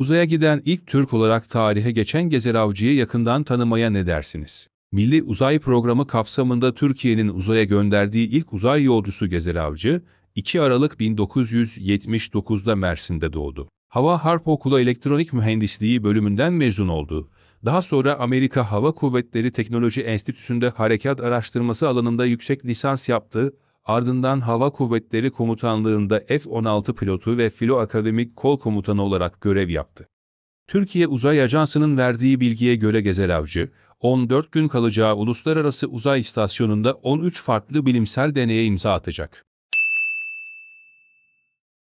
Uzaya giden ilk Türk olarak tarihe geçen Gezer Avcı'yı yakından tanımaya ne dersiniz? Milli Uzay Programı kapsamında Türkiye'nin uzaya gönderdiği ilk uzay yolcusu Gezer Avcı, 2 Aralık 1979'da Mersin'de doğdu. Hava Harp Okulu Elektronik Mühendisliği bölümünden mezun oldu. Daha sonra Amerika Hava Kuvvetleri Teknoloji Enstitüsü'nde harekat araştırması alanında yüksek lisans yaptı, ardından Hava Kuvvetleri Komutanlığı'nda F-16 pilotu ve Filo Akademik Kol Komutanı olarak görev yaptı. Türkiye Uzay Ajansı'nın verdiği bilgiye göre Gezer Avcı, 14 gün kalacağı Uluslararası Uzay İstasyonu'nda 13 farklı bilimsel deneye imza atacak.